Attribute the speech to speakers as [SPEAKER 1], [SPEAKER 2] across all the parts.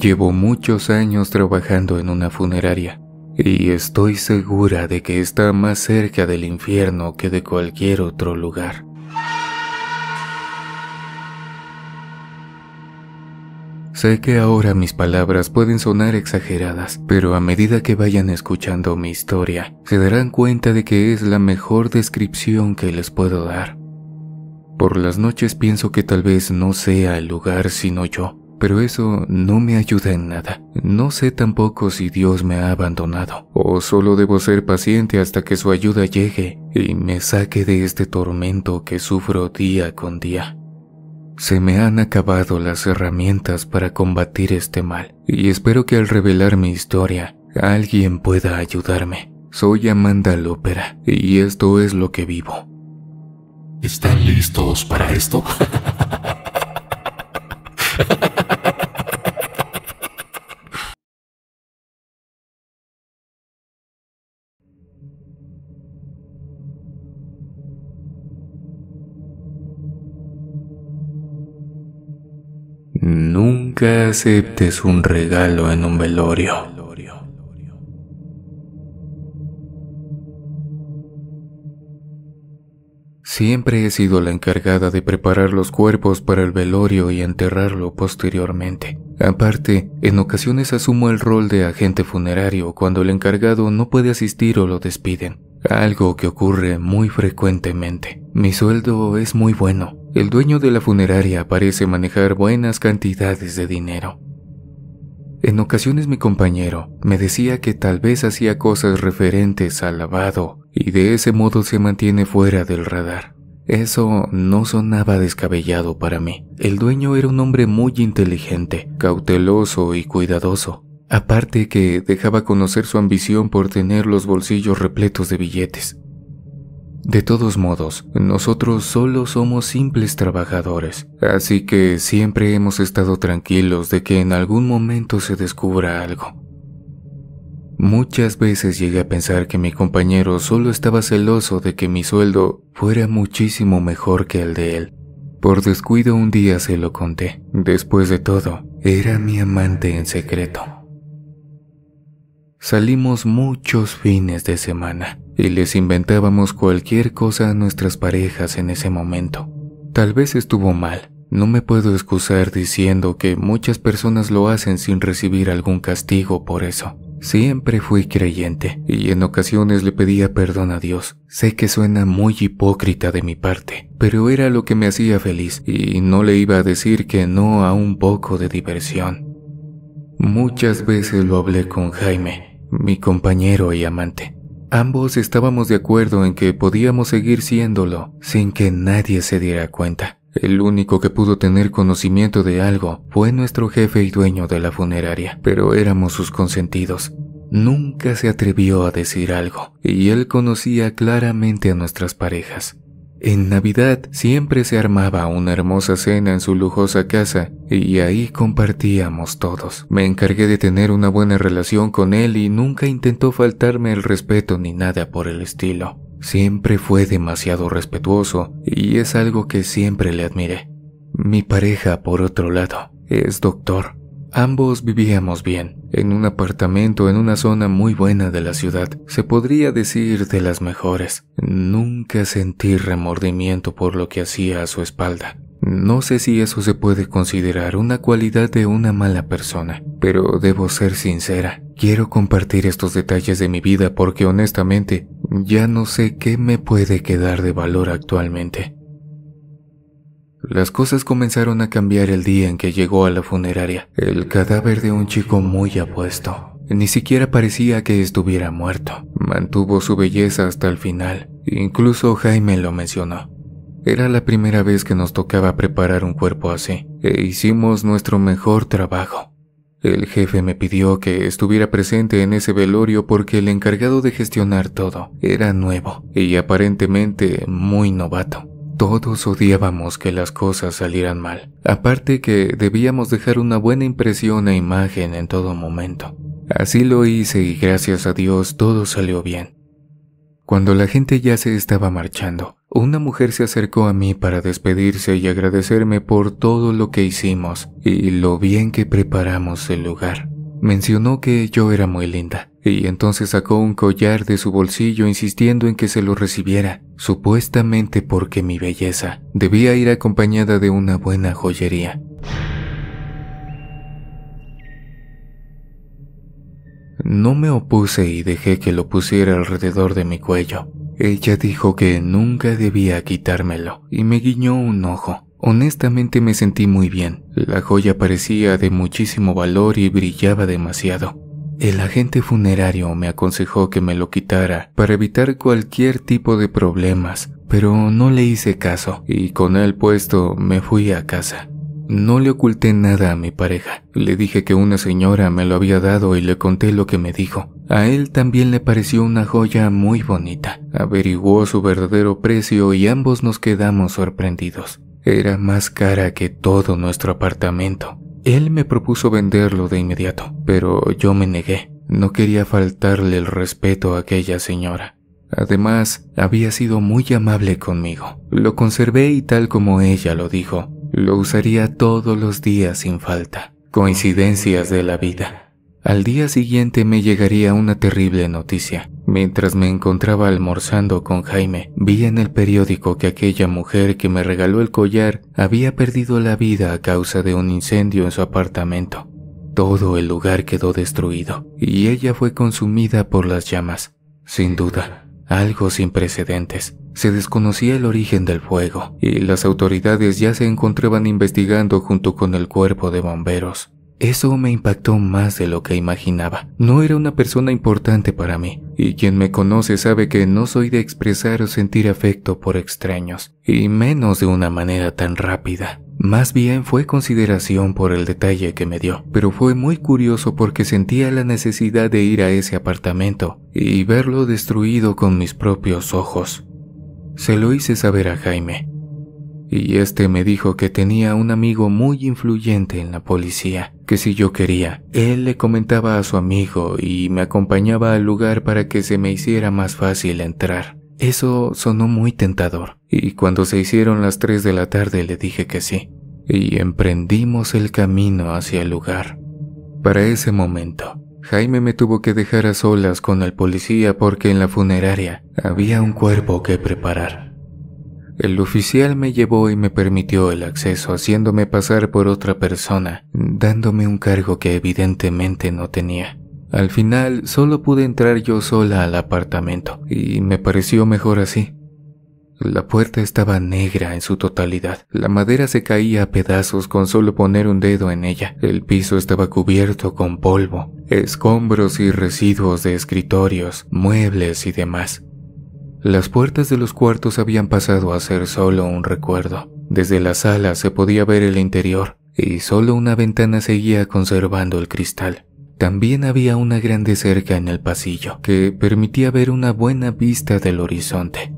[SPEAKER 1] Llevo muchos años trabajando en una funeraria y estoy segura de que está más cerca del infierno que de cualquier otro lugar. Sé que ahora mis palabras pueden sonar exageradas, pero a medida que vayan escuchando mi historia, se darán cuenta de que es la mejor descripción que les puedo dar. Por las noches pienso que tal vez no sea el lugar sino yo, pero eso no me ayuda en nada. No sé tampoco si Dios me ha abandonado, o solo debo ser paciente hasta que su ayuda llegue y me saque de este tormento que sufro día con día. Se me han acabado las herramientas para combatir este mal, y espero que al revelar mi historia, alguien pueda ayudarme. Soy Amanda Lópera, y esto es lo que vivo. ¿Están listos para esto? aceptes un regalo en un velorio. Siempre he sido la encargada de preparar los cuerpos para el velorio y enterrarlo posteriormente. Aparte, en ocasiones asumo el rol de agente funerario cuando el encargado no puede asistir o lo despiden, algo que ocurre muy frecuentemente. Mi sueldo es muy bueno, el dueño de la funeraria parece manejar buenas cantidades de dinero. En ocasiones mi compañero me decía que tal vez hacía cosas referentes al lavado y de ese modo se mantiene fuera del radar. Eso no sonaba descabellado para mí. El dueño era un hombre muy inteligente, cauteloso y cuidadoso. Aparte que dejaba conocer su ambición por tener los bolsillos repletos de billetes. De todos modos, nosotros solo somos simples trabajadores, así que siempre hemos estado tranquilos de que en algún momento se descubra algo. Muchas veces llegué a pensar que mi compañero solo estaba celoso de que mi sueldo fuera muchísimo mejor que el de él. Por descuido un día se lo conté. Después de todo, era mi amante en secreto. Salimos muchos fines de semana y les inventábamos cualquier cosa a nuestras parejas en ese momento. Tal vez estuvo mal, no me puedo excusar diciendo que muchas personas lo hacen sin recibir algún castigo por eso. Siempre fui creyente y en ocasiones le pedía perdón a Dios. Sé que suena muy hipócrita de mi parte, pero era lo que me hacía feliz y no le iba a decir que no a un poco de diversión. Muchas veces lo hablé con Jaime, mi compañero y amante. Ambos estábamos de acuerdo en que podíamos seguir siéndolo sin que nadie se diera cuenta. El único que pudo tener conocimiento de algo fue nuestro jefe y dueño de la funeraria, pero éramos sus consentidos. Nunca se atrevió a decir algo, y él conocía claramente a nuestras parejas. En Navidad siempre se armaba una hermosa cena en su lujosa casa y ahí compartíamos todos. Me encargué de tener una buena relación con él y nunca intentó faltarme el respeto ni nada por el estilo. Siempre fue demasiado respetuoso y es algo que siempre le admiré. Mi pareja, por otro lado, es doctor Ambos vivíamos bien, en un apartamento en una zona muy buena de la ciudad, se podría decir de las mejores. Nunca sentí remordimiento por lo que hacía a su espalda. No sé si eso se puede considerar una cualidad de una mala persona, pero debo ser sincera. Quiero compartir estos detalles de mi vida porque honestamente ya no sé qué me puede quedar de valor actualmente. Las cosas comenzaron a cambiar el día en que llegó a la funeraria. El cadáver de un chico muy apuesto. Ni siquiera parecía que estuviera muerto. Mantuvo su belleza hasta el final. Incluso Jaime lo mencionó. Era la primera vez que nos tocaba preparar un cuerpo así, e hicimos nuestro mejor trabajo. El jefe me pidió que estuviera presente en ese velorio porque el encargado de gestionar todo era nuevo y aparentemente muy novato. Todos odiábamos que las cosas salieran mal, aparte que debíamos dejar una buena impresión e imagen en todo momento. Así lo hice y gracias a Dios todo salió bien. Cuando la gente ya se estaba marchando, una mujer se acercó a mí para despedirse y agradecerme por todo lo que hicimos y lo bien que preparamos el lugar. Mencionó que yo era muy linda, y entonces sacó un collar de su bolsillo insistiendo en que se lo recibiera, supuestamente porque mi belleza debía ir acompañada de una buena joyería. No me opuse y dejé que lo pusiera alrededor de mi cuello. Ella dijo que nunca debía quitármelo y me guiñó un ojo. Honestamente me sentí muy bien. La joya parecía de muchísimo valor y brillaba demasiado. El agente funerario me aconsejó que me lo quitara para evitar cualquier tipo de problemas, pero no le hice caso y con él puesto me fui a casa. No le oculté nada a mi pareja. Le dije que una señora me lo había dado y le conté lo que me dijo. A él también le pareció una joya muy bonita. Averiguó su verdadero precio y ambos nos quedamos sorprendidos. Era más cara que todo nuestro apartamento. Él me propuso venderlo de inmediato, pero yo me negué. No quería faltarle el respeto a aquella señora. Además, había sido muy amable conmigo. Lo conservé y tal como ella lo dijo, lo usaría todos los días sin falta. Coincidencias de la vida. Al día siguiente me llegaría una terrible noticia. Mientras me encontraba almorzando con Jaime, vi en el periódico que aquella mujer que me regaló el collar había perdido la vida a causa de un incendio en su apartamento. Todo el lugar quedó destruido y ella fue consumida por las llamas. Sin duda, algo sin precedentes. Se desconocía el origen del fuego y las autoridades ya se encontraban investigando junto con el cuerpo de bomberos. Eso me impactó más de lo que imaginaba. No era una persona importante para mí, y quien me conoce sabe que no soy de expresar o sentir afecto por extraños, y menos de una manera tan rápida. Más bien fue consideración por el detalle que me dio, pero fue muy curioso porque sentía la necesidad de ir a ese apartamento y verlo destruido con mis propios ojos. Se lo hice saber a Jaime, y este me dijo que tenía un amigo muy influyente en la policía, que si yo quería, él le comentaba a su amigo y me acompañaba al lugar para que se me hiciera más fácil entrar. Eso sonó muy tentador, y cuando se hicieron las 3 de la tarde le dije que sí, y emprendimos el camino hacia el lugar. Para ese momento, Jaime me tuvo que dejar a solas con el policía porque en la funeraria había un cuerpo que preparar. El oficial me llevó y me permitió el acceso haciéndome pasar por otra persona, dándome un cargo que evidentemente no tenía. Al final solo pude entrar yo sola al apartamento y me pareció mejor así. La puerta estaba negra en su totalidad. La madera se caía a pedazos con solo poner un dedo en ella. El piso estaba cubierto con polvo, escombros y residuos de escritorios, muebles y demás. Las puertas de los cuartos habían pasado a ser solo un recuerdo. Desde la sala se podía ver el interior y solo una ventana seguía conservando el cristal. También había una grande cerca en el pasillo que permitía ver una buena vista del horizonte.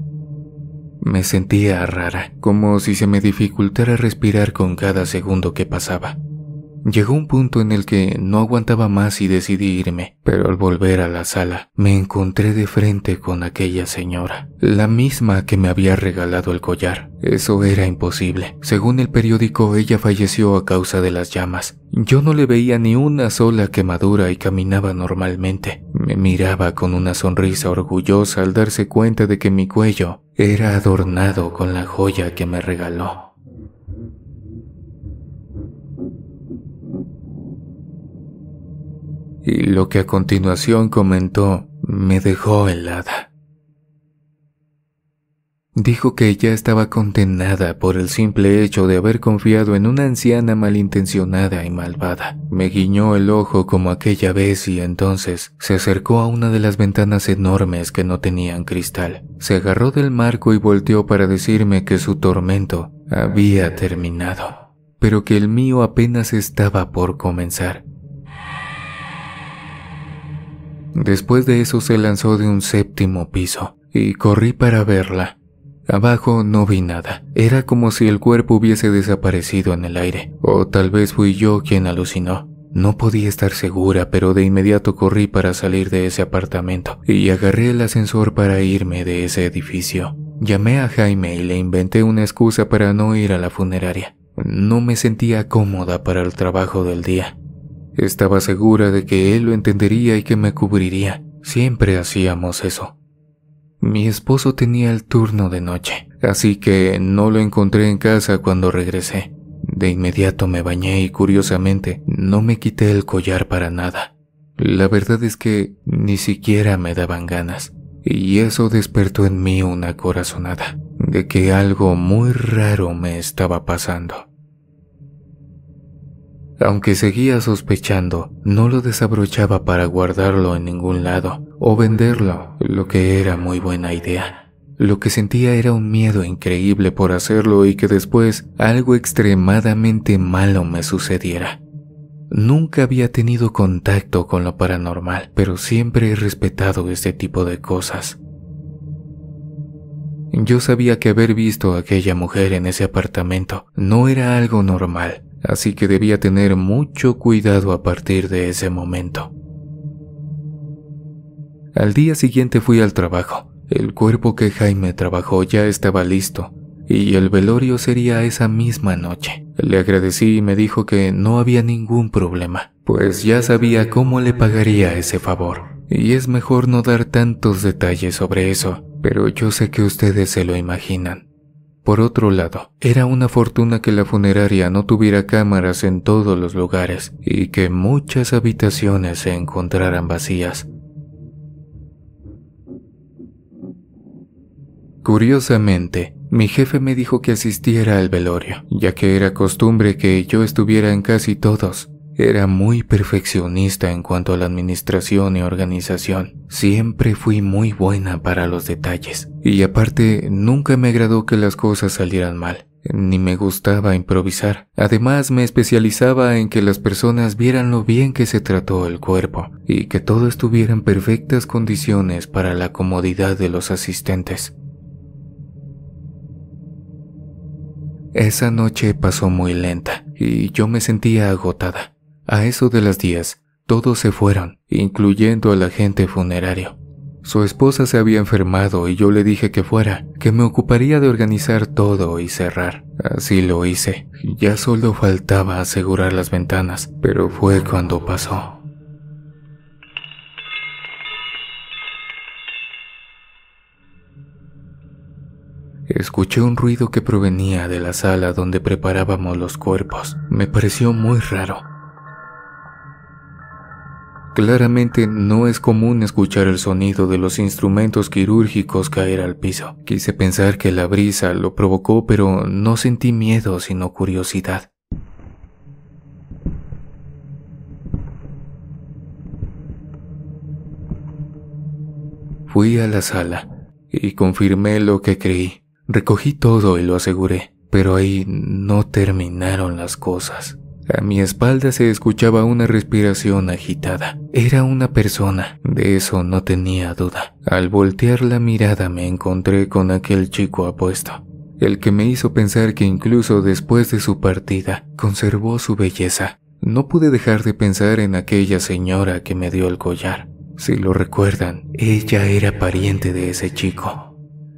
[SPEAKER 1] Me sentía rara, como si se me dificultara respirar con cada segundo que pasaba. Llegó un punto en el que no aguantaba más y decidí irme, pero al volver a la sala me encontré de frente con aquella señora, la misma que me había regalado el collar. Eso era imposible. Según el periódico, ella falleció a causa de las llamas. Yo no le veía ni una sola quemadura y caminaba normalmente. Me miraba con una sonrisa orgullosa al darse cuenta de que mi cuello era adornado con la joya que me regaló. y lo que a continuación comentó me dejó helada. Dijo que ella estaba condenada por el simple hecho de haber confiado en una anciana malintencionada y malvada. Me guiñó el ojo como aquella vez y entonces se acercó a una de las ventanas enormes que no tenían cristal. Se agarró del marco y volteó para decirme que su tormento había terminado, pero que el mío apenas estaba por comenzar. Después de eso se lanzó de un séptimo piso y corrí para verla. Abajo no vi nada. Era como si el cuerpo hubiese desaparecido en el aire. O tal vez fui yo quien alucinó. No podía estar segura, pero de inmediato corrí para salir de ese apartamento y agarré el ascensor para irme de ese edificio. Llamé a Jaime y le inventé una excusa para no ir a la funeraria. No me sentía cómoda para el trabajo del día. Estaba segura de que él lo entendería y que me cubriría. Siempre hacíamos eso. Mi esposo tenía el turno de noche, así que no lo encontré en casa cuando regresé. De inmediato me bañé y curiosamente no me quité el collar para nada. La verdad es que ni siquiera me daban ganas, y eso despertó en mí una corazonada de que algo muy raro me estaba pasando. Aunque seguía sospechando, no lo desabrochaba para guardarlo en ningún lado o venderlo, lo que era muy buena idea. Lo que sentía era un miedo increíble por hacerlo y que después algo extremadamente malo me sucediera. Nunca había tenido contacto con lo paranormal, pero siempre he respetado este tipo de cosas. Yo sabía que haber visto a aquella mujer en ese apartamento no era algo normal, así que debía tener mucho cuidado a partir de ese momento. Al día siguiente fui al trabajo. El cuerpo que Jaime trabajó ya estaba listo y el velorio sería esa misma noche. Le agradecí y me dijo que no había ningún problema, pues ya sabía cómo le pagaría ese favor. Y es mejor no dar tantos detalles sobre eso, pero yo sé que ustedes se lo imaginan. Por otro lado, era una fortuna que la funeraria no tuviera cámaras en todos los lugares y que muchas habitaciones se encontraran vacías. Curiosamente, mi jefe me dijo que asistiera al velorio, ya que era costumbre que yo estuviera en casi todos, era muy perfeccionista en cuanto a la administración y organización. Siempre fui muy buena para los detalles. Y aparte, nunca me agradó que las cosas salieran mal. Ni me gustaba improvisar. Además, me especializaba en que las personas vieran lo bien que se trató el cuerpo y que todo estuviera en perfectas condiciones para la comodidad de los asistentes. Esa noche pasó muy lenta y yo me sentía agotada. A eso de las 10, todos se fueron, incluyendo al agente funerario. Su esposa se había enfermado y yo le dije que fuera, que me ocuparía de organizar todo y cerrar. Así lo hice. Ya solo faltaba asegurar las ventanas, pero fue cuando pasó. Escuché un ruido que provenía de la sala donde preparábamos los cuerpos. Me pareció muy raro. Claramente no es común escuchar el sonido de los instrumentos quirúrgicos caer al piso. Quise pensar que la brisa lo provocó, pero no sentí miedo sino curiosidad. Fui a la sala y confirmé lo que creí. Recogí todo y lo aseguré, pero ahí no terminaron las cosas. A mi espalda se escuchaba una respiración agitada. Era una persona, de eso no tenía duda. Al voltear la mirada me encontré con aquel chico apuesto, el que me hizo pensar que incluso después de su partida conservó su belleza. No pude dejar de pensar en aquella señora que me dio el collar. Si lo recuerdan, ella era pariente de ese chico.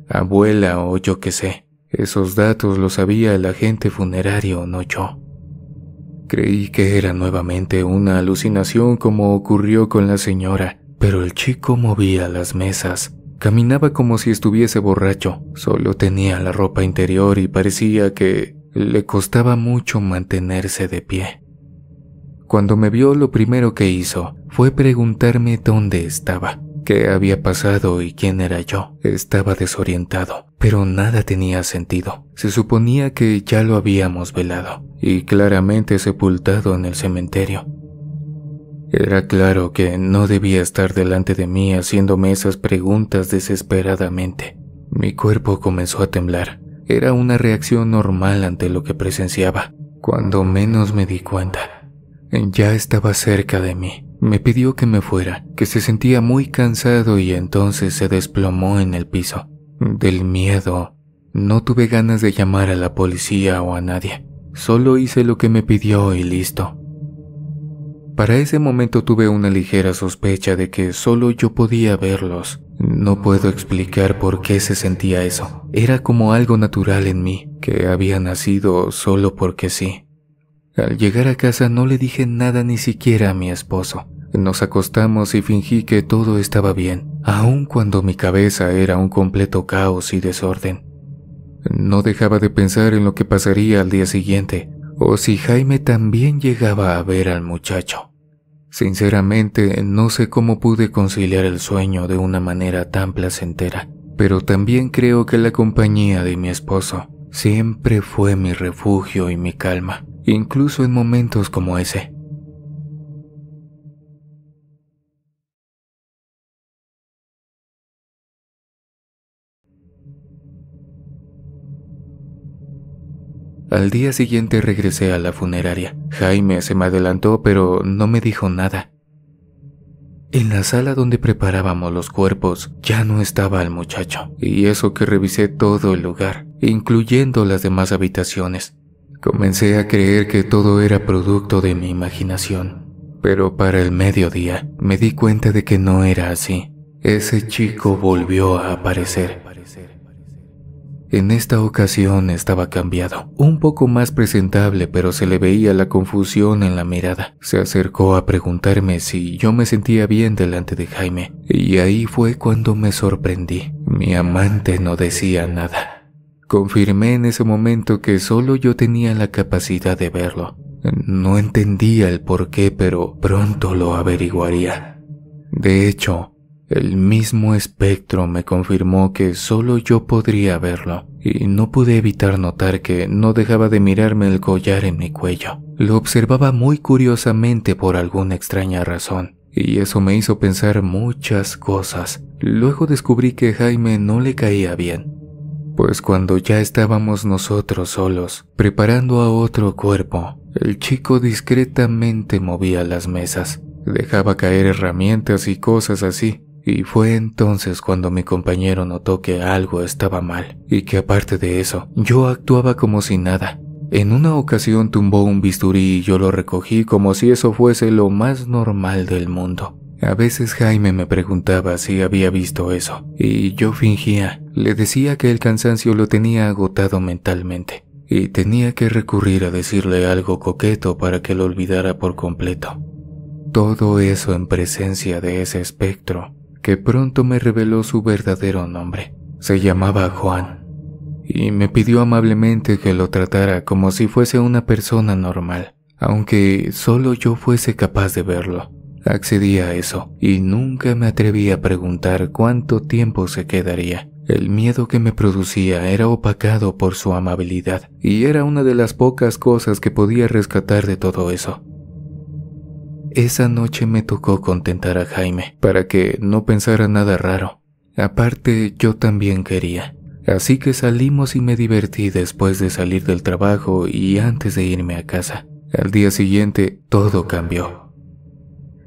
[SPEAKER 1] Abuela o yo qué sé. Esos datos los sabía el agente funerario, no yo. Creí que era nuevamente una alucinación como ocurrió con la señora, pero el chico movía las mesas. Caminaba como si estuviese borracho, solo tenía la ropa interior y parecía que le costaba mucho mantenerse de pie. Cuando me vio lo primero que hizo fue preguntarme dónde estaba qué había pasado y quién era yo. Estaba desorientado, pero nada tenía sentido. Se suponía que ya lo habíamos velado y claramente sepultado en el cementerio. Era claro que no debía estar delante de mí haciéndome esas preguntas desesperadamente. Mi cuerpo comenzó a temblar. Era una reacción normal ante lo que presenciaba, cuando menos me di cuenta. Ya estaba cerca de mí. Me pidió que me fuera, que se sentía muy cansado y entonces se desplomó en el piso. Del miedo, no tuve ganas de llamar a la policía o a nadie. Solo hice lo que me pidió y listo. Para ese momento tuve una ligera sospecha de que solo yo podía verlos. No puedo explicar por qué se sentía eso. Era como algo natural en mí, que había nacido solo porque sí. Al llegar a casa no le dije nada ni siquiera a mi esposo. Nos acostamos y fingí que todo estaba bien, aun cuando mi cabeza era un completo caos y desorden. No dejaba de pensar en lo que pasaría al día siguiente, o si Jaime también llegaba a ver al muchacho. Sinceramente, no sé cómo pude conciliar el sueño de una manera tan placentera, pero también creo que la compañía de mi esposo siempre fue mi refugio y mi calma incluso en momentos como ese. Al día siguiente regresé a la funeraria. Jaime se me adelantó, pero no me dijo nada. En la sala donde preparábamos los cuerpos ya no estaba el muchacho, y eso que revisé todo el lugar, incluyendo las demás habitaciones. Comencé a creer que todo era producto de mi imaginación, pero para el mediodía me di cuenta de que no era así. Ese chico volvió a aparecer. En esta ocasión estaba cambiado, un poco más presentable, pero se le veía la confusión en la mirada. Se acercó a preguntarme si yo me sentía bien delante de Jaime, y ahí fue cuando me sorprendí. Mi amante no decía nada. Confirmé en ese momento que solo yo tenía la capacidad de verlo. No entendía el por qué, pero pronto lo averiguaría. De hecho, el mismo espectro me confirmó que solo yo podría verlo, y no pude evitar notar que no dejaba de mirarme el collar en mi cuello. Lo observaba muy curiosamente por alguna extraña razón, y eso me hizo pensar muchas cosas. Luego descubrí que Jaime no le caía bien, pues cuando ya estábamos nosotros solos, preparando a otro cuerpo, el chico discretamente movía las mesas, dejaba caer herramientas y cosas así, y fue entonces cuando mi compañero notó que algo estaba mal, y que aparte de eso, yo actuaba como si nada. En una ocasión tumbó un bisturí y yo lo recogí como si eso fuese lo más normal del mundo. A veces Jaime me preguntaba si había visto eso, y yo fingía, le decía que el cansancio lo tenía agotado mentalmente, y tenía que recurrir a decirle algo coqueto para que lo olvidara por completo. Todo eso en presencia de ese espectro, que pronto me reveló su verdadero nombre. Se llamaba Juan, y me pidió amablemente que lo tratara como si fuese una persona normal, aunque solo yo fuese capaz de verlo. Accedí a eso y nunca me atreví a preguntar cuánto tiempo se quedaría. El miedo que me producía era opacado por su amabilidad, y era una de las pocas cosas que podía rescatar de todo eso. Esa noche me tocó contentar a Jaime, para que no pensara nada raro. Aparte, yo también quería. Así que salimos y me divertí después de salir del trabajo y antes de irme a casa. Al día siguiente, todo cambió.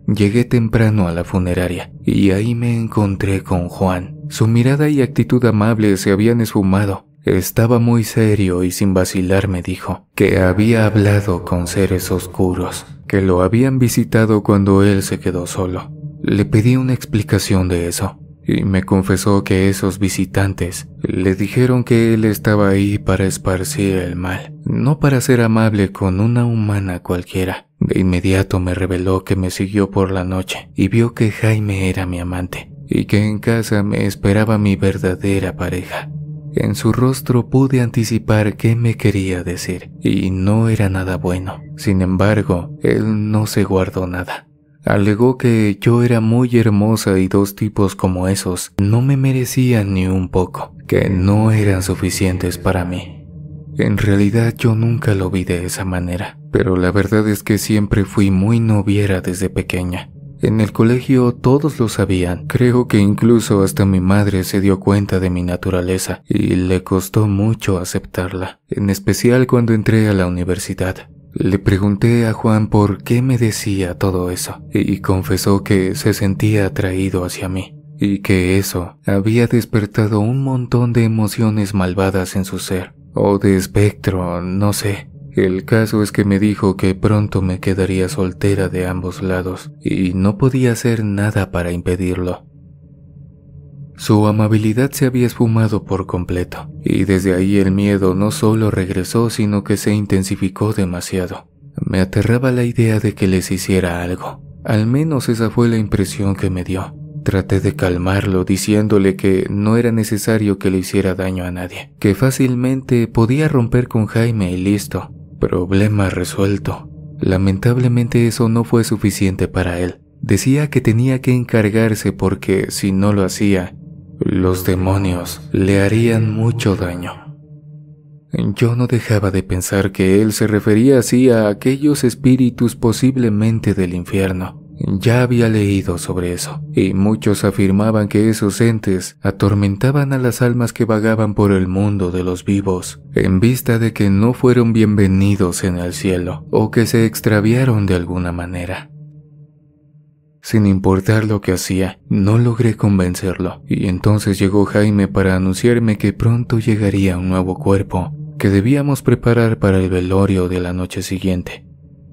[SPEAKER 1] Llegué temprano a la funeraria y ahí me encontré con Juan. Su mirada y actitud amable se habían esfumado. Estaba muy serio y sin vacilar me dijo que había hablado con seres oscuros, que lo habían visitado cuando él se quedó solo. Le pedí una explicación de eso y me confesó que esos visitantes le dijeron que él estaba ahí para esparcir el mal, no para ser amable con una humana cualquiera. De inmediato me reveló que me siguió por la noche y vio que Jaime era mi amante y que en casa me esperaba mi verdadera pareja. En su rostro pude anticipar qué me quería decir y no era nada bueno. Sin embargo, él no se guardó nada. Alegó que yo era muy hermosa y dos tipos como esos no me merecían ni un poco, que no eran suficientes para mí. En realidad yo nunca lo vi de esa manera, pero la verdad es que siempre fui muy noviera desde pequeña. En el colegio todos lo sabían, creo que incluso hasta mi madre se dio cuenta de mi naturaleza y le costó mucho aceptarla, en especial cuando entré a la universidad. Le pregunté a Juan por qué me decía todo eso y confesó que se sentía atraído hacia mí y que eso había despertado un montón de emociones malvadas en su ser o de espectro, no sé. El caso es que me dijo que pronto me quedaría soltera de ambos lados y no podía hacer nada para impedirlo. Su amabilidad se había esfumado por completo, y desde ahí el miedo no solo regresó, sino que se intensificó demasiado. Me aterraba la idea de que les hiciera algo. Al menos esa fue la impresión que me dio. Traté de calmarlo diciéndole que no era necesario que le hiciera daño a nadie, que fácilmente podía romper con Jaime y listo, problema resuelto. Lamentablemente eso no fue suficiente para él. Decía que tenía que encargarse porque si no lo hacía, los demonios le harían mucho daño. Yo no dejaba de pensar que él se refería así a aquellos espíritus posiblemente del infierno, ya había leído sobre eso, y muchos afirmaban que esos entes atormentaban a las almas que vagaban por el mundo de los vivos, en vista de que no fueron bienvenidos en el cielo, o que se extraviaron de alguna manera. Sin importar lo que hacía, no logré convencerlo, y entonces llegó Jaime para anunciarme que pronto llegaría un nuevo cuerpo, que debíamos preparar para el velorio de la noche siguiente.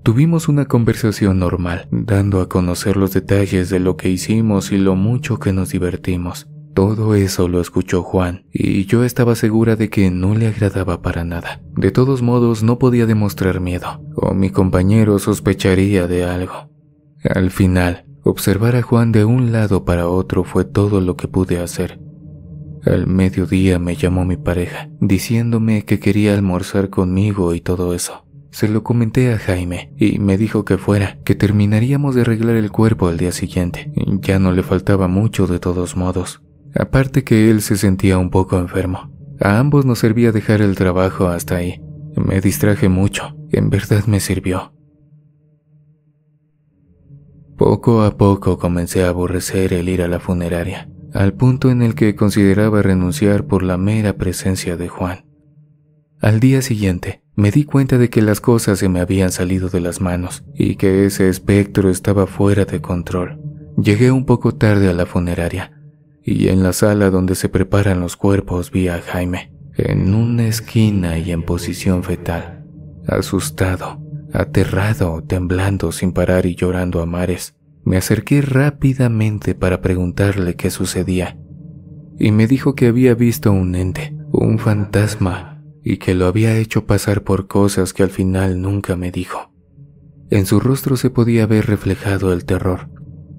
[SPEAKER 1] Tuvimos una conversación normal, dando a conocer los detalles de lo que hicimos y lo mucho que nos divertimos. Todo eso lo escuchó Juan, y yo estaba segura de que no le agradaba para nada. De todos modos, no podía demostrar miedo, o mi compañero sospecharía de algo. Al final, observar a Juan de un lado para otro fue todo lo que pude hacer. Al mediodía me llamó mi pareja, diciéndome que quería almorzar conmigo y todo eso. Se lo comenté a Jaime y me dijo que fuera, que terminaríamos de arreglar el cuerpo al día siguiente. Ya no le faltaba mucho de todos modos. Aparte que él se sentía un poco enfermo. A ambos nos servía dejar el trabajo hasta ahí. Me distraje mucho, en verdad me sirvió. Poco a poco comencé a aborrecer el ir a la funeraria, al punto en el que consideraba renunciar por la mera presencia de Juan. Al día siguiente, me di cuenta de que las cosas se me habían salido de las manos y que ese espectro estaba fuera de control. Llegué un poco tarde a la funeraria y en la sala donde se preparan los cuerpos vi a Jaime, en una esquina y en posición fetal, asustado, aterrado, temblando sin parar y llorando a mares. Me acerqué rápidamente para preguntarle qué sucedía y me dijo que había visto un ente, un fantasma y que lo había hecho pasar por cosas que al final nunca me dijo. En su rostro se podía ver reflejado el terror.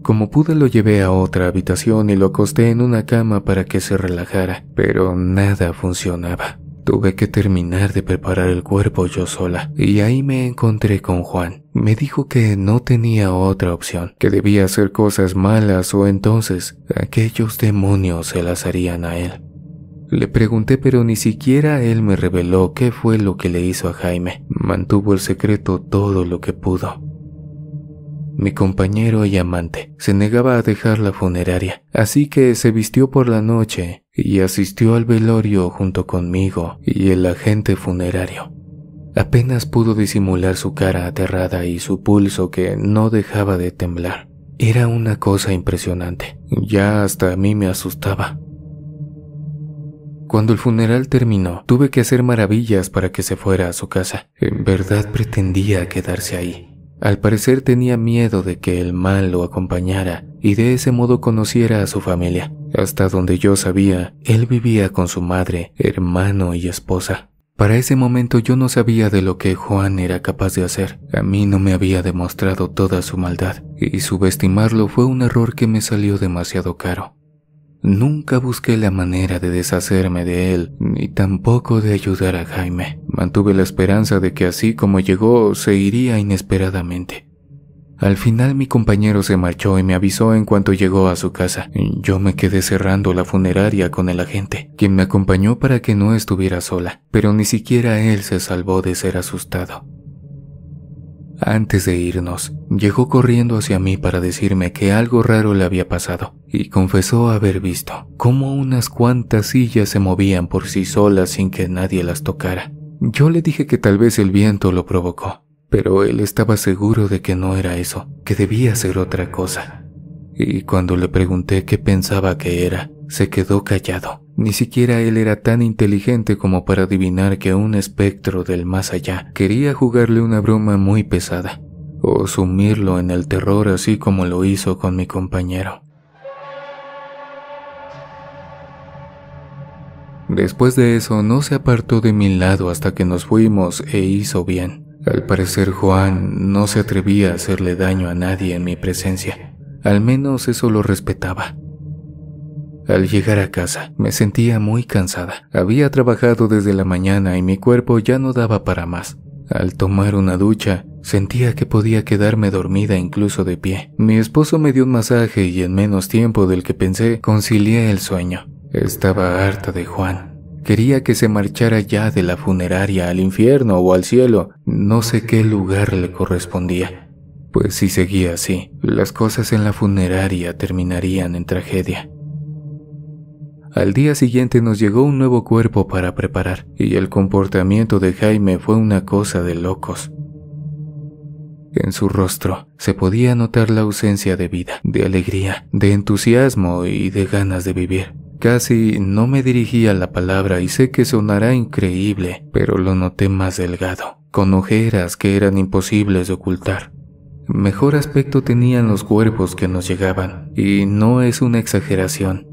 [SPEAKER 1] Como pude lo llevé a otra habitación y lo acosté en una cama para que se relajara, pero nada funcionaba. Tuve que terminar de preparar el cuerpo yo sola, y ahí me encontré con Juan. Me dijo que no tenía otra opción, que debía hacer cosas malas o entonces aquellos demonios se las harían a él. Le pregunté pero ni siquiera él me reveló qué fue lo que le hizo a Jaime. Mantuvo el secreto todo lo que pudo. Mi compañero y amante se negaba a dejar la funeraria, así que se vistió por la noche y asistió al velorio junto conmigo y el agente funerario. Apenas pudo disimular su cara aterrada y su pulso que no dejaba de temblar. Era una cosa impresionante. Ya hasta a mí me asustaba. Cuando el funeral terminó, tuve que hacer maravillas para que se fuera a su casa. En verdad pretendía quedarse ahí. Al parecer tenía miedo de que el mal lo acompañara y de ese modo conociera a su familia. Hasta donde yo sabía, él vivía con su madre, hermano y esposa. Para ese momento yo no sabía de lo que Juan era capaz de hacer. A mí no me había demostrado toda su maldad, y subestimarlo fue un error que me salió demasiado caro. Nunca busqué la manera de deshacerme de él, ni tampoco de ayudar a Jaime. Mantuve la esperanza de que así como llegó, se iría inesperadamente. Al final mi compañero se marchó y me avisó en cuanto llegó a su casa. Yo me quedé cerrando la funeraria con el agente, quien me acompañó para que no estuviera sola, pero ni siquiera él se salvó de ser asustado. Antes de irnos, llegó corriendo hacia mí para decirme que algo raro le había pasado y confesó haber visto cómo unas cuantas sillas se movían por sí solas sin que nadie las tocara. Yo le dije que tal vez el viento lo provocó, pero él estaba seguro de que no era eso, que debía ser otra cosa y cuando le pregunté qué pensaba que era, se quedó callado. Ni siquiera él era tan inteligente como para adivinar que un espectro del más allá quería jugarle una broma muy pesada, o sumirlo en el terror así como lo hizo con mi compañero. Después de eso no se apartó de mi lado hasta que nos fuimos e hizo bien. Al parecer Juan no se atrevía a hacerle daño a nadie en mi presencia, al menos eso lo respetaba. Al llegar a casa, me sentía muy cansada. Había trabajado desde la mañana y mi cuerpo ya no daba para más. Al tomar una ducha, sentía que podía quedarme dormida incluso de pie. Mi esposo me dio un masaje y en menos tiempo del que pensé, concilié el sueño. Estaba harta de Juan. Quería que se marchara ya de la funeraria al infierno o al cielo, no sé qué lugar le correspondía pues si seguía así, las cosas en la funeraria terminarían en tragedia. Al día siguiente nos llegó un nuevo cuerpo para preparar, y el comportamiento de Jaime fue una cosa de locos. En su rostro se podía notar la ausencia de vida, de alegría, de entusiasmo y de ganas de vivir. Casi no me dirigía la palabra y sé que sonará increíble, pero lo noté más delgado, con ojeras que eran imposibles de ocultar. Mejor aspecto tenían los cuerpos que nos llegaban, y no es una exageración.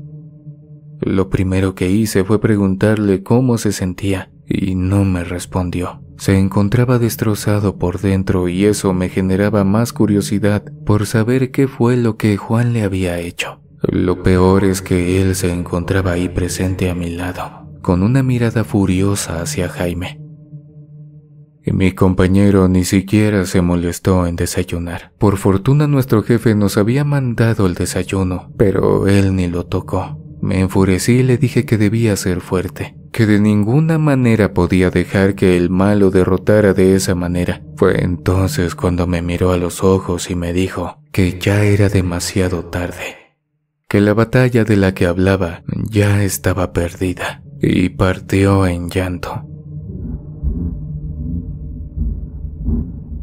[SPEAKER 1] Lo primero que hice fue preguntarle cómo se sentía, y no me respondió. Se encontraba destrozado por dentro y eso me generaba más curiosidad por saber qué fue lo que Juan le había hecho. Lo peor es que él se encontraba ahí presente a mi lado, con una mirada furiosa hacia Jaime y mi compañero ni siquiera se molestó en desayunar. Por fortuna nuestro jefe nos había mandado el desayuno, pero él ni lo tocó. Me enfurecí y le dije que debía ser fuerte, que de ninguna manera podía dejar que el malo derrotara de esa manera. Fue entonces cuando me miró a los ojos y me dijo que ya era demasiado tarde, que la batalla de la que hablaba ya estaba perdida, y partió en llanto.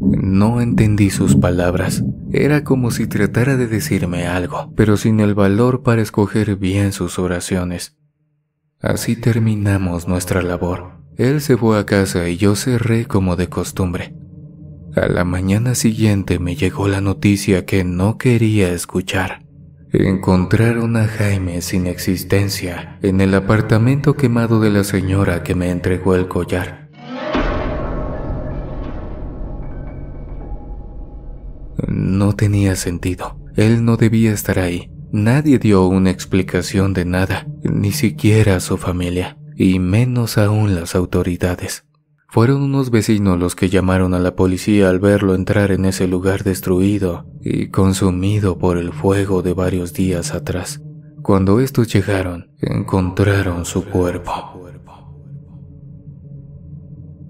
[SPEAKER 1] No entendí sus palabras. Era como si tratara de decirme algo, pero sin el valor para escoger bien sus oraciones. Así terminamos nuestra labor. Él se fue a casa y yo cerré como de costumbre. A la mañana siguiente me llegó la noticia que no quería escuchar. Encontraron a Jaime sin existencia en el apartamento quemado de la señora que me entregó el collar. No tenía sentido. Él no debía estar ahí. Nadie dio una explicación de nada, ni siquiera a su familia, y menos aún las autoridades. Fueron unos vecinos los que llamaron a la policía al verlo entrar en ese lugar destruido y consumido por el fuego de varios días atrás. Cuando estos llegaron, encontraron su cuerpo.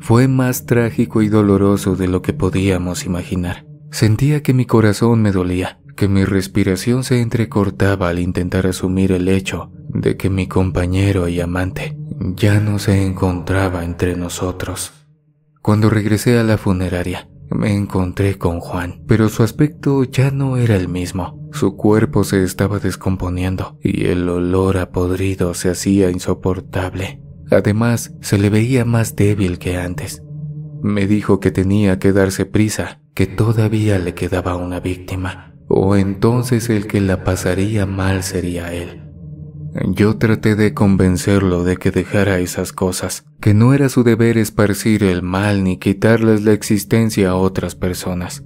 [SPEAKER 1] Fue más trágico y doloroso de lo que podíamos imaginar. Sentía que mi corazón me dolía, que mi respiración se entrecortaba al intentar asumir el hecho de que mi compañero y amante ya no se encontraba entre nosotros. Cuando regresé a la funeraria, me encontré con Juan, pero su aspecto ya no era el mismo. Su cuerpo se estaba descomponiendo y el olor a podrido se hacía insoportable. Además, se le veía más débil que antes. Me dijo que tenía que darse prisa, que todavía le quedaba una víctima, o entonces el que la pasaría mal sería él. Yo traté de convencerlo de que dejara esas cosas, que no era su deber esparcir el mal ni quitarles la existencia a otras personas.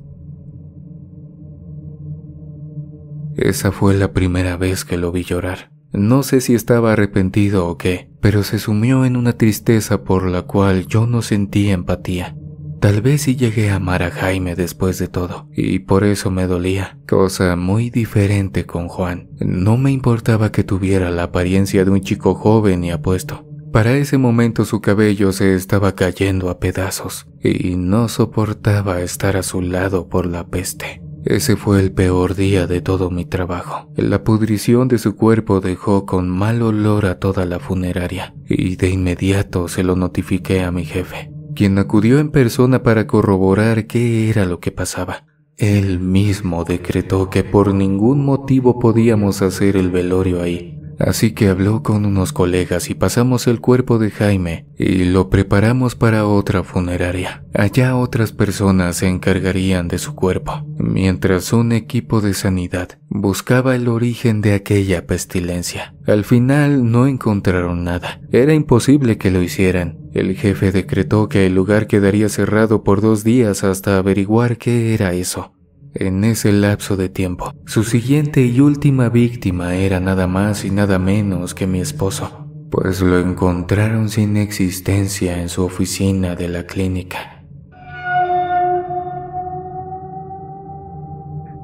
[SPEAKER 1] Esa fue la primera vez que lo vi llorar. No sé si estaba arrepentido o qué, pero se sumió en una tristeza por la cual yo no sentí empatía. Tal vez sí llegué a amar a Jaime después de todo, y por eso me dolía, cosa muy diferente con Juan. No me importaba que tuviera la apariencia de un chico joven y apuesto. Para ese momento su cabello se estaba cayendo a pedazos, y no soportaba estar a su lado por la peste. Ese fue el peor día de todo mi trabajo. La pudrición de su cuerpo dejó con mal olor a toda la funeraria y de inmediato se lo notifiqué a mi jefe, quien acudió en persona para corroborar qué era lo que pasaba. Él mismo decretó que por ningún motivo podíamos hacer el velorio ahí, Así que habló con unos colegas y pasamos el cuerpo de Jaime y lo preparamos para otra funeraria. Allá otras personas se encargarían de su cuerpo, mientras un equipo de sanidad buscaba el origen de aquella pestilencia. Al final no encontraron nada. Era imposible que lo hicieran. El jefe decretó que el lugar quedaría cerrado por dos días hasta averiguar qué era eso. En ese lapso de tiempo, su siguiente y última víctima era nada más y nada menos que mi esposo, pues lo encontraron sin existencia en su oficina de la clínica.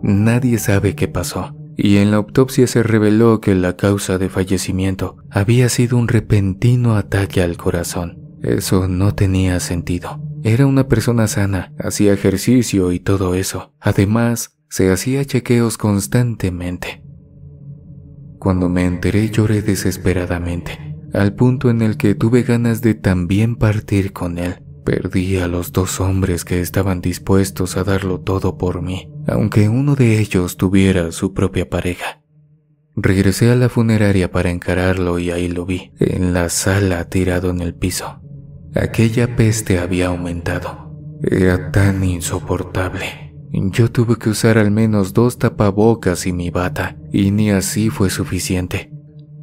[SPEAKER 1] Nadie sabe qué pasó, y en la autopsia se reveló que la causa de fallecimiento había sido un repentino ataque al corazón, eso no tenía sentido. Era una persona sana, hacía ejercicio y todo eso. Además, se hacía chequeos constantemente. Cuando me enteré lloré desesperadamente, al punto en el que tuve ganas de también partir con él. Perdí a los dos hombres que estaban dispuestos a darlo todo por mí, aunque uno de ellos tuviera su propia pareja. Regresé a la funeraria para encararlo y ahí lo vi, en la sala tirado en el piso. Aquella peste había aumentado. Era tan insoportable. Yo tuve que usar al menos dos tapabocas y mi bata, y ni así fue suficiente.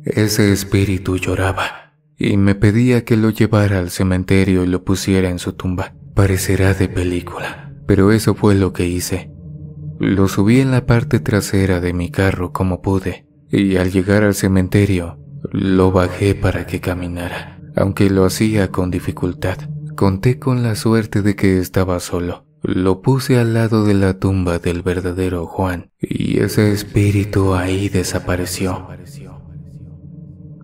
[SPEAKER 1] Ese espíritu lloraba, y me pedía que lo llevara al cementerio y lo pusiera en su tumba. Parecerá de película, pero eso fue lo que hice. Lo subí en la parte trasera de mi carro como pude, y al llegar al cementerio, lo bajé para que caminara aunque lo hacía con dificultad. Conté con la suerte de que estaba solo. Lo puse al lado de la tumba del verdadero Juan y ese espíritu ahí desapareció,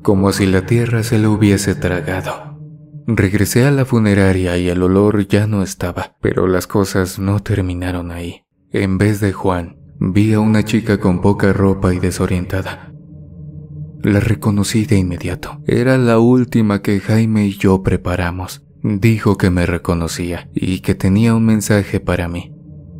[SPEAKER 1] como si la tierra se lo hubiese tragado. Regresé a la funeraria y el olor ya no estaba, pero las cosas no terminaron ahí. En vez de Juan, vi a una chica con poca ropa y desorientada, la reconocí de inmediato. Era la última que Jaime y yo preparamos. Dijo que me reconocía y que tenía un mensaje para mí.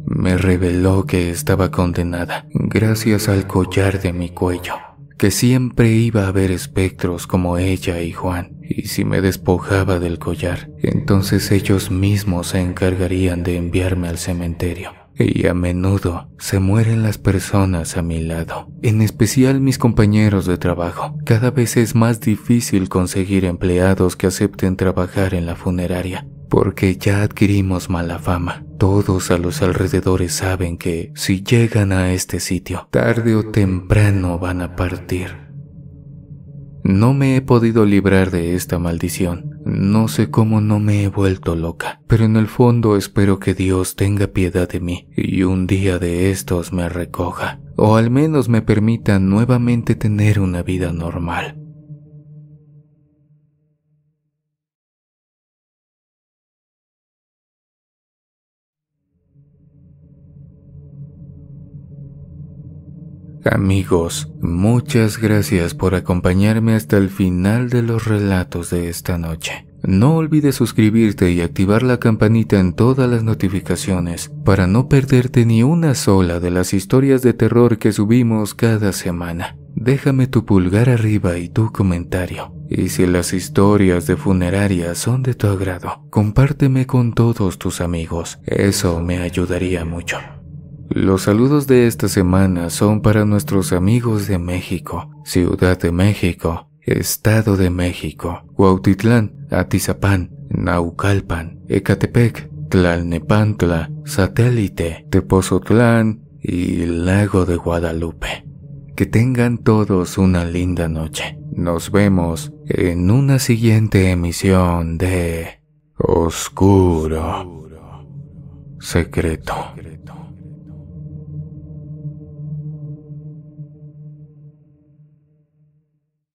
[SPEAKER 1] Me reveló que estaba condenada gracias al collar de mi cuello, que siempre iba a haber espectros como ella y Juan, y si me despojaba del collar, entonces ellos mismos se encargarían de enviarme al cementerio y a menudo se mueren las personas a mi lado, en especial mis compañeros de trabajo. Cada vez es más difícil conseguir empleados que acepten trabajar en la funeraria, porque ya adquirimos mala fama. Todos a los alrededores saben que si llegan a este sitio, tarde o temprano van a partir. No me he podido librar de esta maldición, no sé cómo no me he vuelto loca, pero en el fondo espero que Dios tenga piedad de mí y un día de estos me recoja, o al menos me permita nuevamente tener una vida normal. Amigos, muchas gracias por acompañarme hasta el final de los relatos de esta noche. No olvides suscribirte y activar la campanita en todas las notificaciones para no perderte ni una sola de las historias de terror que subimos cada semana. Déjame tu pulgar arriba y tu comentario. Y si las historias de funerarias son de tu agrado, compárteme con todos tus amigos. Eso me ayudaría mucho. Los saludos de esta semana son para nuestros amigos de México, Ciudad de México, Estado de México, Huautitlán, Atizapán, Naucalpan, Ecatepec, Tlalnepantla, Satélite, Tepozotlán y Lago de Guadalupe. Que tengan todos una linda noche. Nos vemos en una siguiente emisión de Oscuro Secreto.